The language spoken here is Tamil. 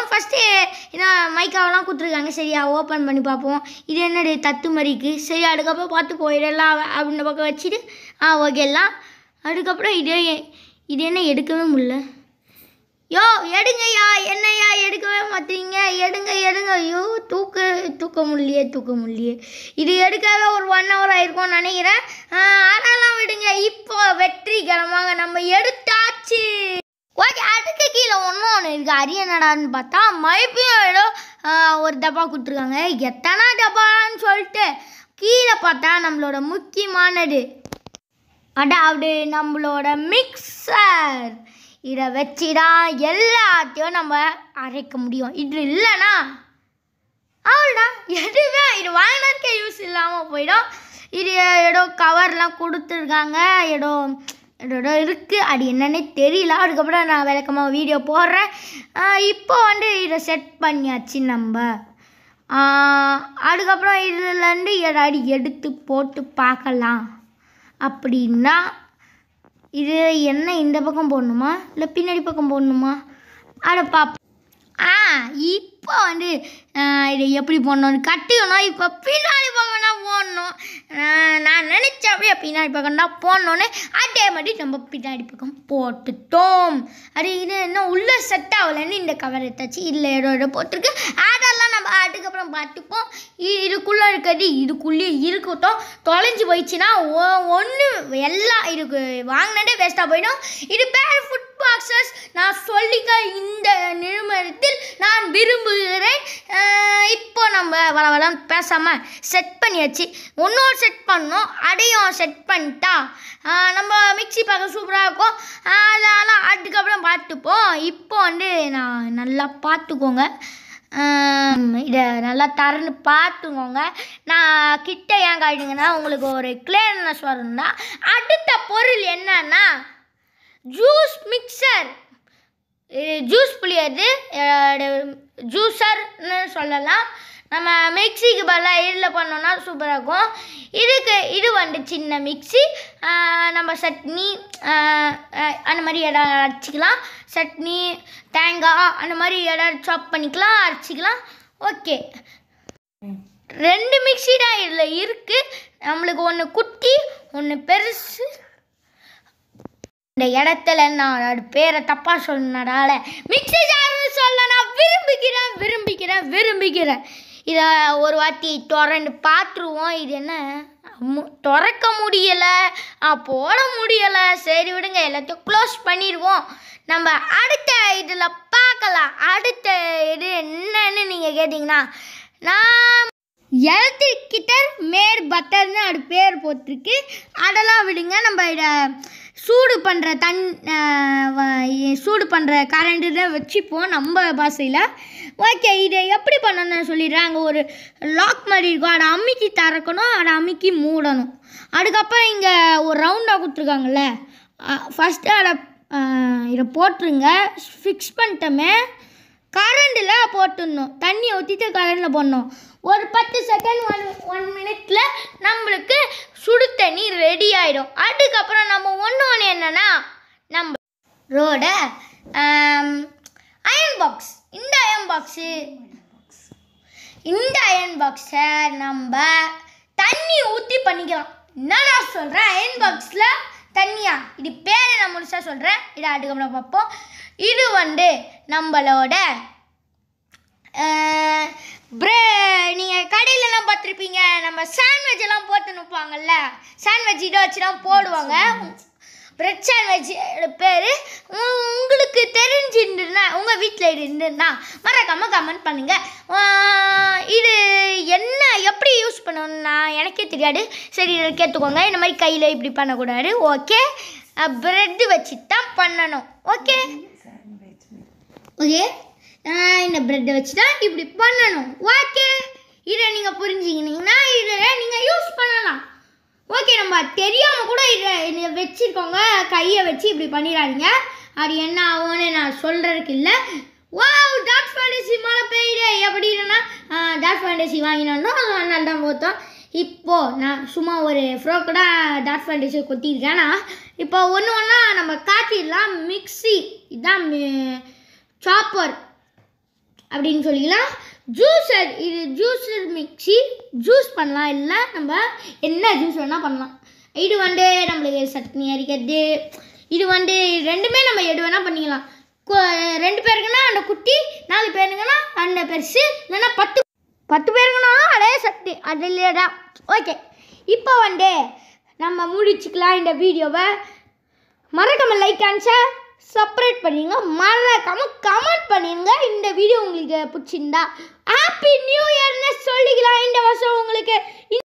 பார்ப்போம் ஃபஸ்ட்டு ஏன்னா மைக்காவெல்லாம் கொடுத்துருக்காங்க சரியா ஓப்பன் பண்ணி பார்ப்போம் இது என்னது தத்து மாதிரிக்கு சரி அதுக்கப்புறம் பார்த்து போயிடலாம் அப்படின்ற பக்கம் வச்சுட்டு ஆ ஓகேலாம் அதுக்கப்புறம் இதே இது என்ன எடுக்கவே முடில யோ எடுங்கய்யா என்னையா எடுக்கவே மாட்டீங்க எடுங்க எடுங்க ஐயோ தூக்க தூக்க முடியே தூக்க முடியலையே இது எடுக்கவே ஒரு ஒன் ஹவர் ஆயிருக்கும்னு நினைக்கிறேன் ஆனாலாம் விடுங்க இப்போ வெற்றிகரமாக நம்ம எடுத்தாச்சு கீழே ஒன்றும் ஒன்று இருக்குது அரிய நடான்னு பார்த்தா மறுபடியும் ஏதோ ஒரு டப்பா கொடுத்துருக்காங்க எத்தனை டப்பான்னு சொல்லிட்டு கீழே பார்த்தா நம்மளோட முக்கியமானது அதாவது நம்மளோட மிக்சர் இதை வச்சு தான் எல்லாத்தையும் நம்ம அரைக்க முடியும் இது இல்லைனா அவ்வளோடா எதுவுமே இது வாங்கினதுக்கே யூஸ் இல்லாமல் போயிடும் இது ஏதோ கவர்லாம் கொடுத்துருக்காங்க ஏதோ இடம் இருக்குது அது என்னன்னே தெரியல அதுக்கப்புறம் நான் விளக்கமாக வீடியோ போடுறேன் இப்போ வந்து இதை செட் பண்ணியாச்சு நம்ம அதுக்கப்புறம் இதுலேருந்து எதாவது எடுத்து போட்டு பார்க்கலாம் அப்படின்னா இது என்ன இந்த பக்கம் போடணுமா இல்லை பின்னாடி பக்கம் போடணுமா அதை பாப் ஆ இப்போ வந்து இதை எப்படி போடணும் கட்டிக்கணும் இப்போ பின்னாடி தான் போடணும் அப்படியே பின்னாடி பக்கம் தான் அதே மாதிரி நம்ம பின்னாடி பக்கம் போட்டுட்டோம் அது இது என்ன உள்ளே செட் ஆகலைன்னு இந்த கவர் எடுத்தாச்சு இல்லை இடம் இடம் போட்டிருக்கு அதெல்லாம் நம்ம அதுக்கப்புறம் பார்த்துப்போம் இதுக்குள்ளே இருக்கிறது இதுக்குள்ளேயே இருக்கட்டும் தொலைஞ்சு போயிடுச்சுன்னா ஒன்று எல்லாம் இதுக்கு வாங்கினதே வேஸ்ட்டாக போயிடும் இது பேர் ஃபுட் பாக்ஸஸ் நான் சொல்லிக்க இந்த நிறுவனம் கருத்தில் நான் விரும்புகிறேன் இப்போ நம்ம வளவெல்லாம் பேசாமல் செட் பண்ணியாச்சு ஒன்றும் செட் பண்ணோம் அடையும் செட் பண்ணிட்டா நம்ம மிக்சி பார்க்க சூப்பராக இருக்கும் அதெல்லாம் அதுக்கப்புறம் பார்த்துப்போம் இப்போ வந்து நான் நல்லா பார்த்துக்கோங்க இதை நல்லா தரன்னு பார்த்துக்கோங்க நான் கிட்ட ஏன் காட்டுங்கன்னா உங்களுக்கு ஒரு கிளியர்னஸ் வரணும்னா அடுத்த பொருள் என்னன்னா ஜூஸ் மிக்சர் ஜூஸ் புளியது ஜூஸர்னு சொல்லலாம் நம்ம மிக்சிக்கு பதிலாக இதில் பண்ணோன்னா சூப்பராக இருக்கும் இதுக்கு இது வந்து சின்ன மிக்சி நம்ம சட்னி அந்த மாதிரி இடம் அரைச்சிக்கலாம் சட்னி தேங்காய் அந்த மாதிரி இடம் சாப் பண்ணிக்கலாம் அரைச்சிக்கலாம் ஓகே ரெண்டு மிக்சி தான் இதில் இருக்குது நம்மளுக்கு ஒன்று குட்டி ஒன்று பெருசு இந்த இடத்துல நான் பேரை தப்பாக சொன்னதால மிக்சி ஜார்னு சொல்ல நான் விரும்புகிறேன் விரும்புகிறேன் விரும்புகிறேன் இதை ஒரு வாட்டி திறந்து பார்த்துருவோம் இது என்ன திறக்க முடியலை போட முடியலை சரி விடுங்க எல்லாத்தையும் க்ளோஸ் பண்ணிடுவோம் நம்ம அடுத்த இதில் பார்க்கலாம் அடுத்த இது என்னன்னு நீங்கள் கேட்டிங்கன்னா நான் எலக்ட்ரிக் கிட்டர் மே பட்டர்னு அது பேர் போட்டிருக்கு அதெல்லாம் விடுங்க நம்ம இதை சூடு பண்ணுற தண் சூடு பண்ணுற கரண்ட்டு தான் வச்சுப்போம் நம்ம பாசையில் ஓகே இதை எப்படி பண்ணணும்னு சொல்லிடுறேன் அங்கே ஒரு லாக் மாதிரி இருக்கும் அதை அமுக்கி திறக்கணும் அதை அமுக்கி மூடணும் அதுக்கப்புறம் இங்கே ஒரு ரவுண்டாக கொடுத்துருக்காங்கல்ல ஃபஸ்ட்டு அதை இதை போட்டுருங்க ஃபிக்ஸ் பண்ணிட்டோமே கரண்டில் போட்டுடணும் தண்ணி ஊற்றிட்டு கரண்டில் போடணும் ஒரு பத்து செகண்ட் ஒன் ஒன் மினிட்ல நம்மளுக்கு சுடு தண்ணி ரெடி ஆகிடும் அதுக்கப்புறம் நம்ம ஒன்று ஒன்று என்னன்னா நம்ம ரோட அயன் பாக்ஸ் இந்த அயன் பாக்ஸு இந்த அயன் பாக்ஸை நம்ம தண்ணி ஊற்றி பண்ணிக்கலாம் என்ன நான் சொல்கிறேன் அயன் பாக்ஸில் தண்ணியா இது பேரை நான் முடிச்சா சொல்கிறேன் இதை அதுக்கப்புறம் பார்ப்போம் இது வந்து நம்மளோட பிரே நீங்கள் கடையிலலாம் பார்த்துருப்பீங்க நம்ம சாண்ட்விச் எல்லாம் போட்டு நிற்பாங்கல்ல சாண்ட்விச் வச்சு தான் போடுவாங்க பிரெட் சாண்ட்விச் பேர் உங்களுக்கு தெரிஞ்சுருந்துன்னா உங்கள் வீட்டில் இருந்துன்னா மறக்காமல் கமெண்ட் பண்ணுங்கள் இது என்ன எப்படி யூஸ் பண்ணணும்னா எனக்கே தெரியாது சரி கேட்டுக்கோங்க இந்த மாதிரி கையில் இப்படி பண்ணக்கூடாது ஓகே ப்ரெட்டு வச்சு தான் பண்ணணும் ஓகே ஓகே இந்த ப்ரெட்டை வச்சு தான் இப்படி பண்ணணும் ஓகே இதை நீங்கள் புரிஞ்சுக்கினீங்கன்னா இதை நீங்கள் யூஸ் பண்ணலாம் ஓகே நம்ம தெரியாமல் கூட இதை வச்சுருக்கோங்க கையை வச்சு இப்படி பண்ணிடாதீங்க அது என்ன ஆகும்னு நான் சொல்கிறதுக்கு இல்லை வாவ் டாக் ஃபேண்டசி மழை பெய்யுது எப்படின்னா டாக் ஃபேண்டசி வாங்கினோம் நல்லா போத்தோம் இப்போது நான் சும்மா ஒரு ஃப்ரோக்கோட டாக் ஃபேண்டசி கொட்டியிருக்கேன் ஆனால் இப்போ ஒன்று ஒன்றா நம்ம காட்டிடலாம் மிக்சி இதுதான் சாப்பர் அப்படின்னு சொல்லிக்கலாம் ஜூஸர் இது ஜூஸர் மிக்சி ஜூஸ் பண்ணலாம் இல்லை நம்ம என்ன ஜூஸ் வேணால் பண்ணலாம் இது வந்து நம்மளுக்கு சட்னி அரிக்கிறது இது வந்து ரெண்டுமே நம்ம எடு வேணால் பண்ணிக்கலாம் ரெண்டு பேருக்குன்னா அந்த குட்டி நாலு பேருங்கன்னா அந்த பெருசு இல்லைன்னா பத்து பத்து பேருக்குனாலும் அதே சட்னி அது இல்லையடா ஓகே இப்போ வந்து நம்ம முடிச்சுக்கலாம் இந்த வீடியோவை மறக்காமல் லைக் அண்ட் சப்ரேட் பண்ணிடுங்க மறக்காம கமெண்ட் பண்ணிடுங்க இந்த வீடியோ உங்களுக்கு பிடிச்சிருந்தா ஹாப்பி நியூ இயர்னு சொல்லிக்கலாம் இந்த வருஷம் உங்களுக்கு